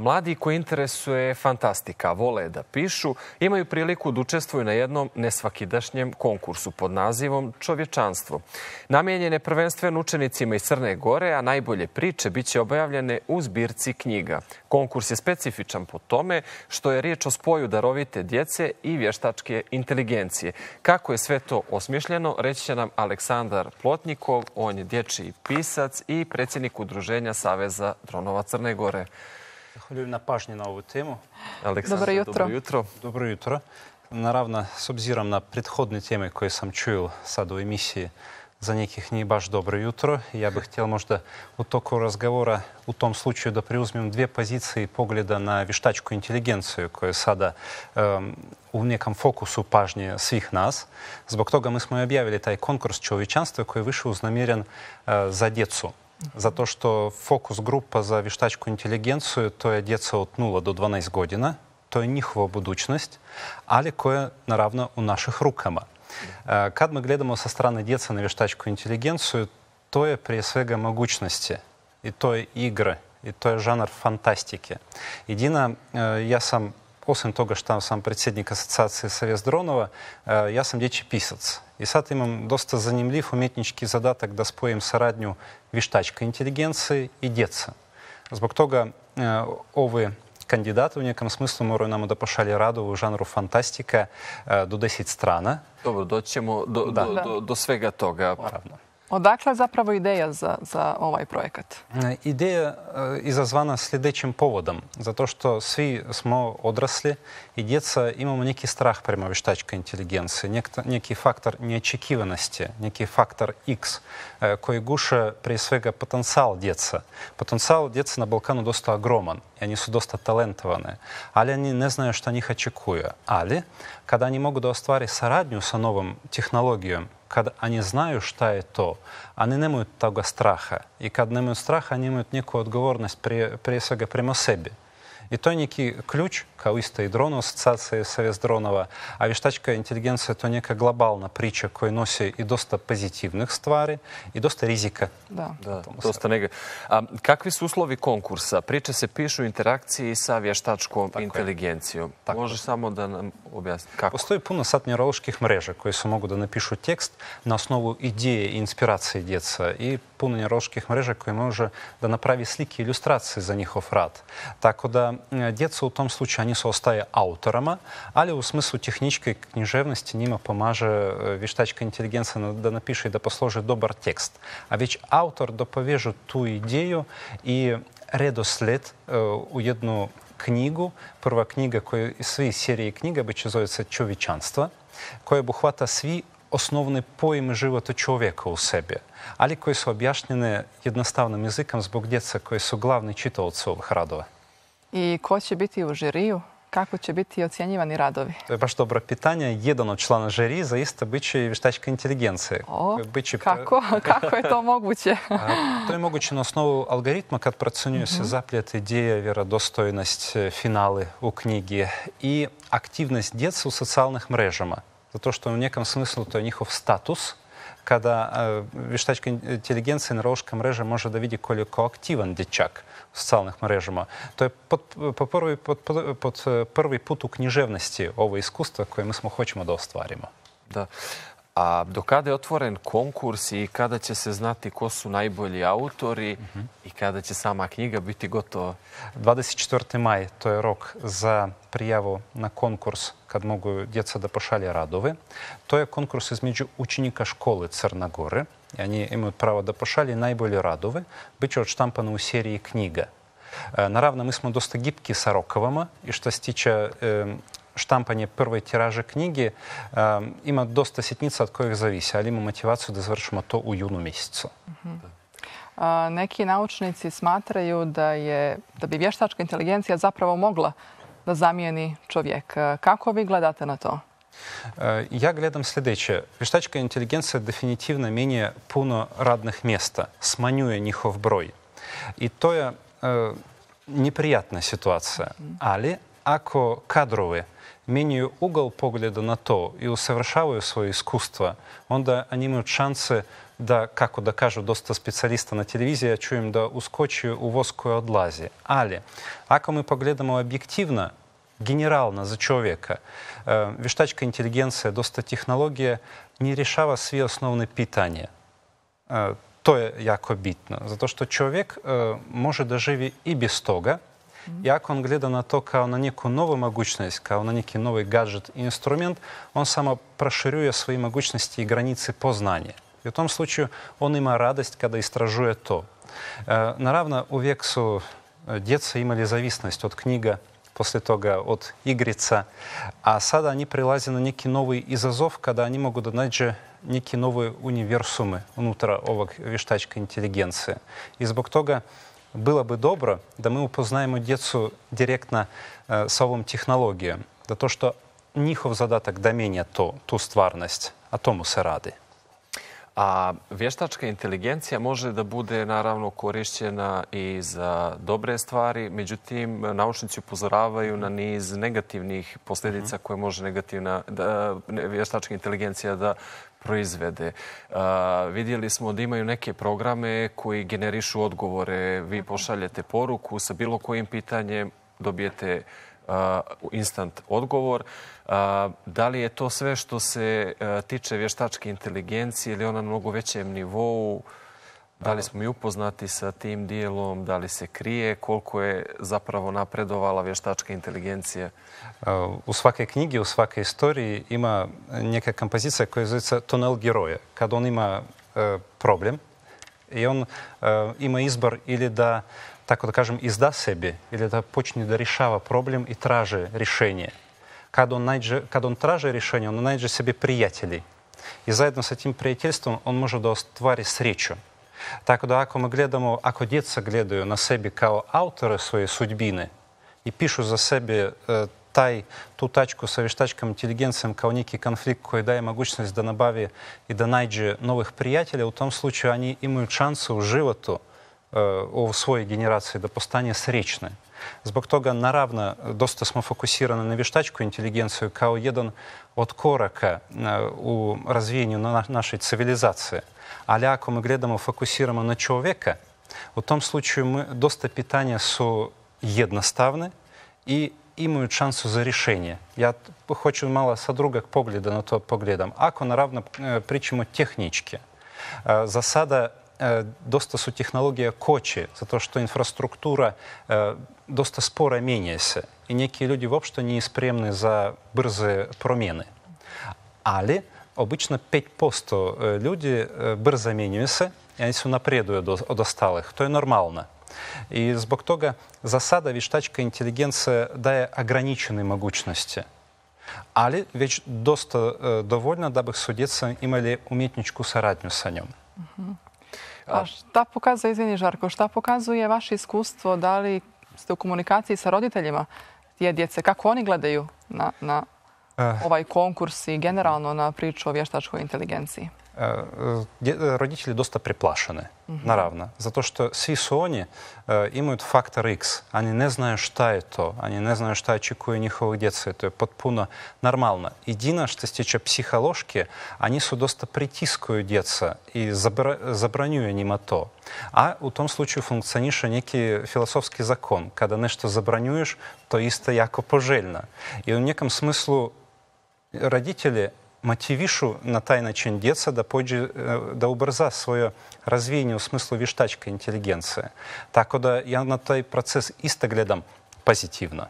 Mladi koji interesuje fantastika, vole da pišu, imaju priliku da učestvuju na jednom nesvakidašnjem konkursu pod nazivom Čovječanstvo. Namijenjen je prvenstveno učenicima iz Crne Gore, a najbolje priče će objavljene u zbirci knjiga. Konkurs je specifičan po tome što je riječ o spoju darovite djece i vještačke inteligencije. Kako je sve to osmišljeno, reći će nam Aleksandar Plotnikov, on je dječji pisac i predsjednik udruženja Saveza dronova Crne Gore. Хвилюю Пашні на ову тему. Александр, добро jutro. Добро jutro. Добро jutro. Наравно с обзиром на предходные темы, которые сам чуял саду эмиссии, за неких не баш доброе утро. Я бы хотел, может, у току разговора у том случае да преузмем две позиции погляда на виштачку интеллигенцию, кое сада э, у неком фокусу пажне свих нас. Збок тога мы с мной объявили тай конкурс человечанства, кое вышел намерен э, за за то, что фокус группа за віштачку інтэлігенцыю тое дзецца от нула до 12 годзіна, тое ніхва будучнасць, але кое наравно у наших рукама. Э, кад мы гледамо со стороны дзецца на віштачку інтэлігенцыю, тое прысвега могучности и тое игры и тое жанр фантастики. Едина, э, я сам Освен тога што сам председник Ассоциации Совет Дронова, ја э, сам дечи писец, И сад имам доста занимлив уметнички задаток да споим сарадню виштачка интеллигенции и деца. Због тога э, овы кандидаты в неком смысле, мору нам дапашалі радову жанру фантастика э, до додасіць страна. Добро, доćemo do, да. до, до, до свега тога. Правда. Odakle zapravo ideja za, za ovaj projekat? Ideja izazvana sljedećim povodom. Zato što svi smo odrasli i djeca imamo neki strah prema vještačkoj inteligenciji, nekta, neki faktor neočekivanosti, neki faktor X koji guša prije svega potencijal djeca. Potencijal djeca na Balkanu dosta ogroman они sú dosť але они не знают, что они очекуют. Але, когда они могут ostvariti saradnju sa новым технологиям, когда они знают, что это, они не имеют того страха. И когда не имеют страха, они имеют некую отговорность при, при себе, прямо себе. И то некий ключ каоиста и дрону асацыі савездронова а віштачка інтэлігенцыя то некая глобална притча кой носе і доста позитивных ствари и доста rizika da. Da, dosta nega a, kakvi su uslovi konkursa priče se pišu u interakciji sa vještačkom Tako inteligencijom Tako može samo da nam objasni kako postoji puno sad neuroloških mreža koje su mogu da napišu tekst na osnovu ideje i inspiracije djeca i puno neuroloških mreža koje može da napravi slike ilustracije za njihov rad tako da djeca u tom slučaju Ані состає аўтарама, але у смыслу технічкай кніжэвнасці німа помаже э, віштачка інтэлігенцыя ну, да напіша і да паслужы добар тэкст. А ведь автор дапавежу ту ідзею і рэдослед э, у едну кнігу, прва кніга кой свій серії кніга абычызуецца човечанства, кое бухвата свій основны поймы жывата чалавека у себе, але кое sú аб'яснены аднастаўным языкам з бок дзецца кое sú главны чытаўцоў i ko će biti u žiriju, kako će biti ocjenjivani radovi. To je baš dobro pitanje. Jedan od člana žiri zaista bit će i vještačka inteligencija. O, biće... kako? kako je to moguće? A, to je moguće na osnovu algoritma kad procjenjuje se zapljat ideja, vjerodostojnost, finale u knjigi i aktivnost djeca u socijalnih mrežama. Zato što u nekom smislu to je njihov status – kada vještačka inteligencija in roška mreža može da vidi koliko aktivan dječak u socijalnih mrežama. To je pod, po prvi, pod, pod prvi put u književnosti ovo iskustvo koje mi smo hoćemo da ostvarimo. Da. A do kada je otvoren konkurs i kada će se znati ko su najbolji autori i kada će sama knjiga biti gotova? 24. maj to je rok za prijavu na konkurs kad mogu djeca da pošalje radove. To je konkurs između učenika škole Crna Gore. Oni imaju pravo da pošalje najbolje radove. Biće odštampano u seriji knjiga. E, naravno, mi smo dosta gipki sa rokovama i što se tiče štampanje prvoj tiraže knjigi ima dosta sitnica od kojih zavisa, ali ima motivaciju da završimo to u junu mjesecu. Neki naučnici smatraju da bi vještačka inteligencija zapravo mogla da zamijeni čovjek. Kako vi gledate na to? Ja gledam sljedeće. Vještačka inteligencija definitivno meni puno radnih mjesta, smanjuje njihov broj i to je neprijatna situacija, ali Ако kadrove меняю угол погляда на то и усовершаваю свое искусство, онда они имеют шансы да како да кажу доста специалиста на телевизии, чуем да ускочи у воскую одлази. Але, ако мы погледамо объективно, генерално за човека, э, вештачка интеллигенция, доста технология не решава свои основные питания. Э, то е яко битно, за то, что человек э, может доживи и без тога, Як он гледа на то, као на некую новую магучнасць, као на некі новы гаджет і інструмент, он сама прашырюе свае магучнасці і граніцы познання. в том случае он има радость, когда истражуе то. Э, наравно у вексу э, деца имали зависимость от книга после того от игрица, а сада они прилазят на некий новый изазов, когда они могут дать же некие новые универсумы внутра овак виштачка интеллигенции. Из бок того было бы добро, да ми опознаємо детцу директно э, совом технологію, да то, что нихов задаток да мене то, ту стварність, а тому се ради. A vještačka inteligencija može da bude naravno korišćena i za dobre stvari, međutim naučnici upozoravaju na niz negativnih posljedica mhm. koje može negativna vještačka inteligencija da proizvede. vidjeli smo da imaju neke programe koji generišu odgovore. Vi pošaljete poruku sa bilo kojim pitanjem, dobijete instant odgovor. Da li je to sve što se e, tiče vještačke inteligencije ili ona na mnogo većem nivou? Da li smo mi upoznati sa tim dijelom, da li se krije, koliko je zapravo napredovala vještačka inteligencija? U svake knjigi, u svake istoriji ima neka kompozicija koja zove tunel geroja. Kad on ima e, problem i on e, ima izbor ili da так от кажемо, і зда себе, или да почне да рішава проблем і траже рішення. Когда он, найдже, когда он траже решение, он найдже себе приятелей. И заедно с этим приятельством он може да оствари сречу. Tako da ako me gledamo, ako djeca gledaju na sebi kao autore svoje sudbine i pišu za sebe e, taj, tu tačku sa vještačkom inteligencijom kao neki konflikt koji daje mogućnost da nabavi i da najđe novih prijatelja, u tom slučaju oni imaju šansu u životu – Э, у своей генерации да пастання срэчны Збок тога наравно достасмо фокусированы на виштачку э, интеллигенцию, као еден от корака э, у развитию нашей цивилизации. Аля, ако мы гледамо фокусируемо на человека, в том случае мы доста питания су едноставны и имеют шансу за решение. Я хочу мало содругак погляда на то поглядам. Ако наравно причему технички. Засада Э, доста технология кочи за то что инфраструктура э, доста спора меняется и некие люди в вопшта неіспремны за бырзы промены але обычно 5 посту э, люди бырза и они все напредуе од осталых то и нормально и з бок тога засада виштачка интеллигенция дает агранічанай могучности, але ведь доста э, довольна дабы судзецца ім уметничку уметнічку саратню санём A šta pokazuje, izvini Žarko, šta pokazuje vaše iskustvo? Da li ste u komunikaciji sa roditeljima tije djece? Kako oni gledaju na, na eh. ovaj konkurs i generalno na priču o vještačkoj inteligenciji? Eh, roditelji dosta preplašene на равна Zato što svi su oni e, imaju faktor x. Oni ne znaju šta je to. Oni ne znaju šta očekuje njihovog djeca. To je potpuno normalno. Jedino što se tiče psihološke, oni su dosta pritiskuju djeca i zabra, zabranjuju njima to. А у том случае функционирует некий философский закон. Когда нечто забранюешь, то исто яко пожельно. И в неком смыслу родители motivišu na taj način djeca da da ubrza svoje razvijenje u smislu vještačke inteligencije. Tako da ja na taj proces isto gledam pozitivno.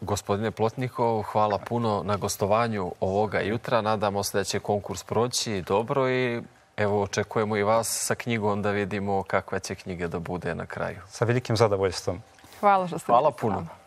gospodine Plotnikov, hvala puno na gostovanju ovoga jutra. Nadamo se da će konkurs proći dobro i evo očekujemo i vas sa knjigom da vidimo kakva će knjiga da bude na kraju. Sa velikim zadovoljstvom. Hvala što ste Hvala puno.